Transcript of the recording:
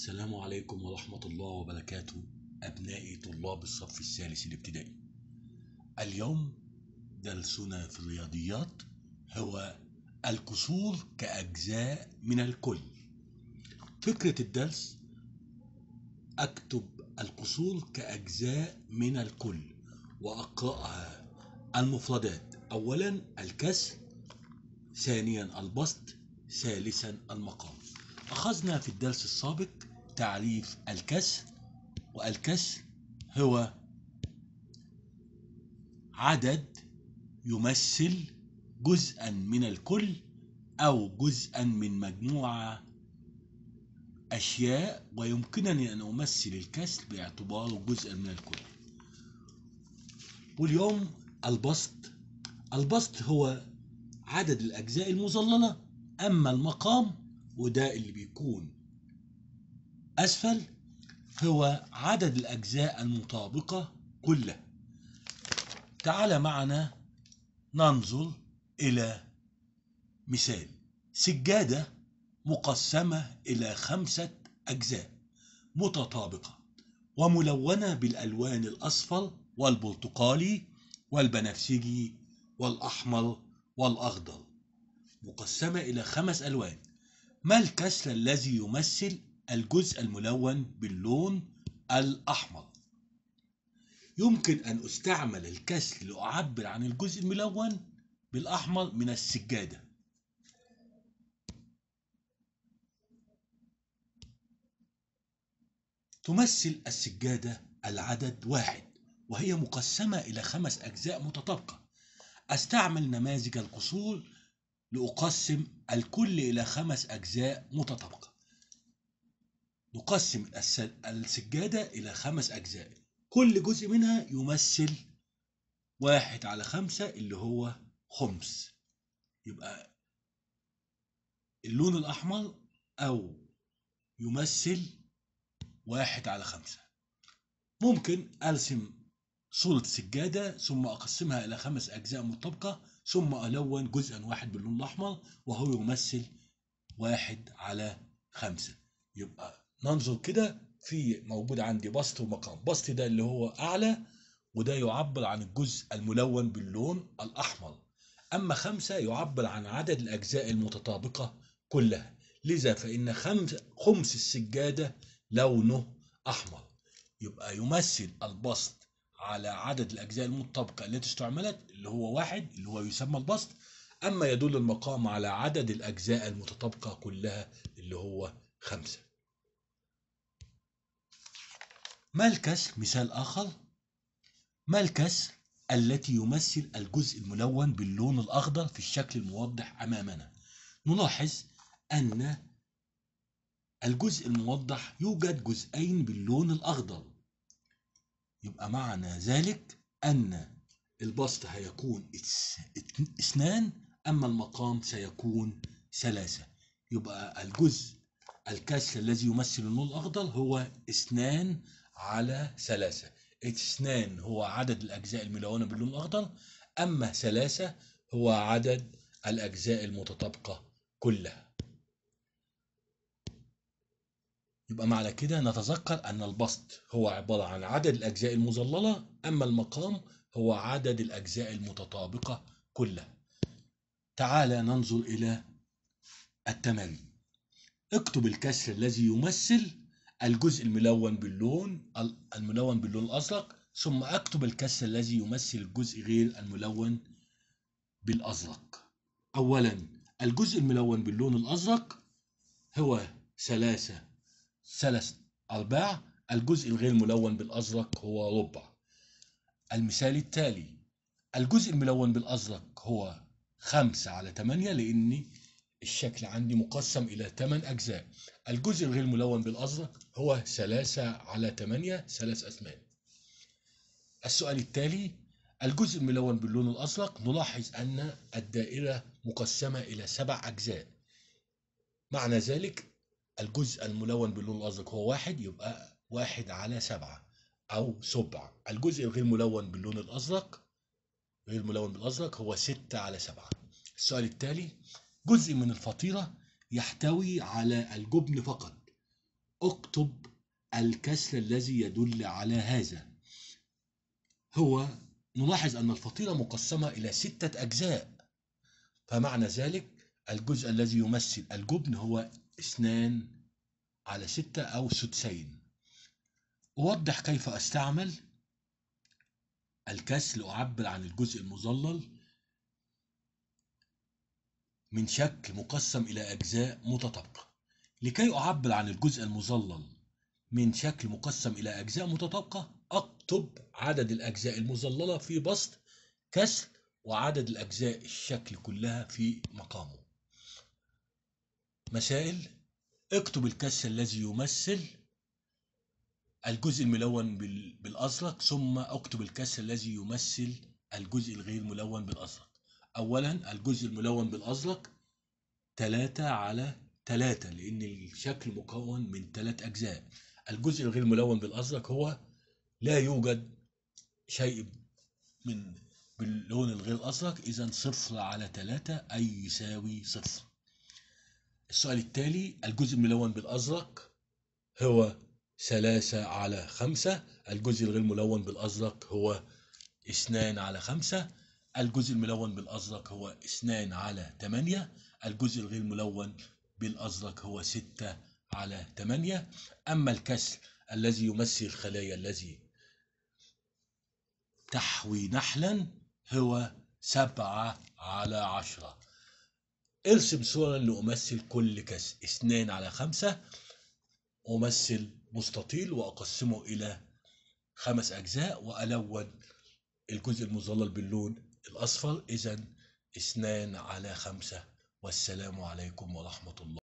السلام عليكم ورحمة الله وبركاته أبنائي طلاب الصف الثالث الابتدائي اليوم درسنا في الرياضيات هو الكسور كأجزاء من الكل فكرة الدرس أكتب الكسور كأجزاء من الكل وأقرأها المفردات أولا الكسر ثانيا البسط ثالثا المقام أخذنا في الدرس السابق تعريف الكسر والكسر هو عدد يمثل جزءا من الكل أو جزءا من مجموعة أشياء ويمكنني أن أمثل الكسر باعتباره جزءا من الكل واليوم البسط البسط هو عدد الأجزاء المظللة أما المقام وده اللي بيكون أسفل هو عدد الأجزاء المطابقة كلها تعال معنا ننظر إلى مثال سجادة مقسمة إلى خمسة أجزاء متطابقة وملونة بالألوان الأصفر والبرتقالي والبنفسجي والأحمر والأخضر مقسمة إلى خمس ألوان ما الكسر الذي يمثل الجزء الملون باللون الأحمر يمكن أن أستعمل الكسر لأعبر عن الجزء الملون بالأحمر من السجادة تمثل السجادة العدد واحد وهي مقسمة إلى خمس أجزاء متطابقة أستعمل نماذج القصور لأقسم الكل إلى خمس أجزاء متطابقة نقسم السجادة إلى خمس أجزاء كل جزء منها يمثل واحد على خمسة اللي هو خمس يبقى اللون الأحمر أو يمثل واحد على خمسة ممكن أرسم صورة سجادة ثم أقسمها إلى خمس أجزاء مطبقة ثم ألون جزءا واحد باللون الأحمر وهو يمثل واحد على خمسة يبقى ننظر كده في موجود عندي بسط ومقام بسط ده اللي هو أعلى وده يعبر عن الجزء الملون باللون الأحمر أما خمسة يعبر عن عدد الأجزاء المتطابقة كلها لذا فإن خمس خمس السجادة لونه أحمر يبقى يمثل البسط على عدد الأجزاء المتطابقة التي استعملت اللي هو واحد اللي هو يسمى البسط أما يدل المقام على عدد الأجزاء المتطابقة كلها اللي هو خمسة ما الكسر مثال آخر ما الكسر التي يمثل الجزء الملون باللون الأخضر في الشكل الموضح أمامنا نلاحظ أن الجزء الموضح يوجد جزئين باللون الأخضر يبقى معنى ذلك أن البسط هيكون اثنان أما المقام سيكون ثلاثة يبقى الجزء الكسر الذي يمثل اللون الأخضر هو اثنان على ثلاثة اثنان هو عدد الأجزاء الملونة باللون الأخضر أما ثلاثة هو عدد الأجزاء المتطابقة كلها يبقى معنى كده نتذكر أن البسط هو عبارة عن عدد الأجزاء المظللة أما المقام هو عدد الأجزاء المتطابقة كلها تعال ننظر إلى التمارين اكتب الكسر الذي يمثل الجزء الملون باللون الملون باللون الأزرق ثم أكتب الكسر الذي يمثل الجزء غير الملون بالأزرق أولا الجزء الملون باللون الأزرق هو ثلاثة ثلاث أرباع الجزء الغير ملون بالأزرق هو ربع المثال التالي الجزء الملون بالأزرق هو خمسة على تمانية لأن الشكل عندي مقسم إلى 8 أجزاء الجزء الغير ملون بالأزرق هو 3 على 8 ثلاث اثمان السؤال التالي الجزء الملون باللون الأزرق نلاحظ أن الدائرة مقسمة إلى سبع أجزاء معنى ذلك الجزء الملون باللون الأزرق هو واحد يبقى واحد على سبعة أو سبع الجزء الغير ملون باللون الأزرق غير ملون بالأزرق هو ستة على سبعة السؤال التالي جزء من الفطيرة يحتوي على الجبن فقط اكتب الكسر الذي يدل على هذا هو نلاحظ أن الفطيرة مقسمة إلى ستة أجزاء فمعنى ذلك الجزء الذي يمثل الجبن هو اثنان على ستة أو سدسين أوضح كيف أستعمل الكسل أعبر عن الجزء المظلل من شكل مقسم إلى أجزاء متطابقة لكي أعبر عن الجزء المظلل من شكل مقسم إلى أجزاء متطابقة أكتب عدد الأجزاء المظللة في بسط كسر وعدد الأجزاء الشكل كلها في مقامه مسائل اكتب الكسر الذي يمثل الجزء الملون بالأزرق ثم اكتب الكسر الذي يمثل الجزء الغير ملون بالأزرق أولا الجزء الملون بالأزرق تلاتة على تلاتة لأن الشكل مكون من ثلاث أجزاء الجزء الغير ملون بالأزرق هو لا يوجد شيء من باللون الغير أزرق إذا صفر على تلاتة أي يساوي صفر السؤال التالي الجزء الملون بالأزرق هو ثلاثة على خمسة الجزء الغير ملون بالأزرق هو اثنان على خمسة الجزء الملون بالأزرق هو 2 على 8 الجزء الغير ملون بالأزرق هو 6 على 8 أما الكسر الذي يمثل الخلايا الذي تحوي نحلا هو 7 على 10 ارسم صورا لأمثل كل كسر 2 على 5 أمثل مستطيل وأقسمه إلى خمس أجزاء وألون الجزء المظلل باللون الأصفر إذا اثنان على خمسة والسلام عليكم ورحمة الله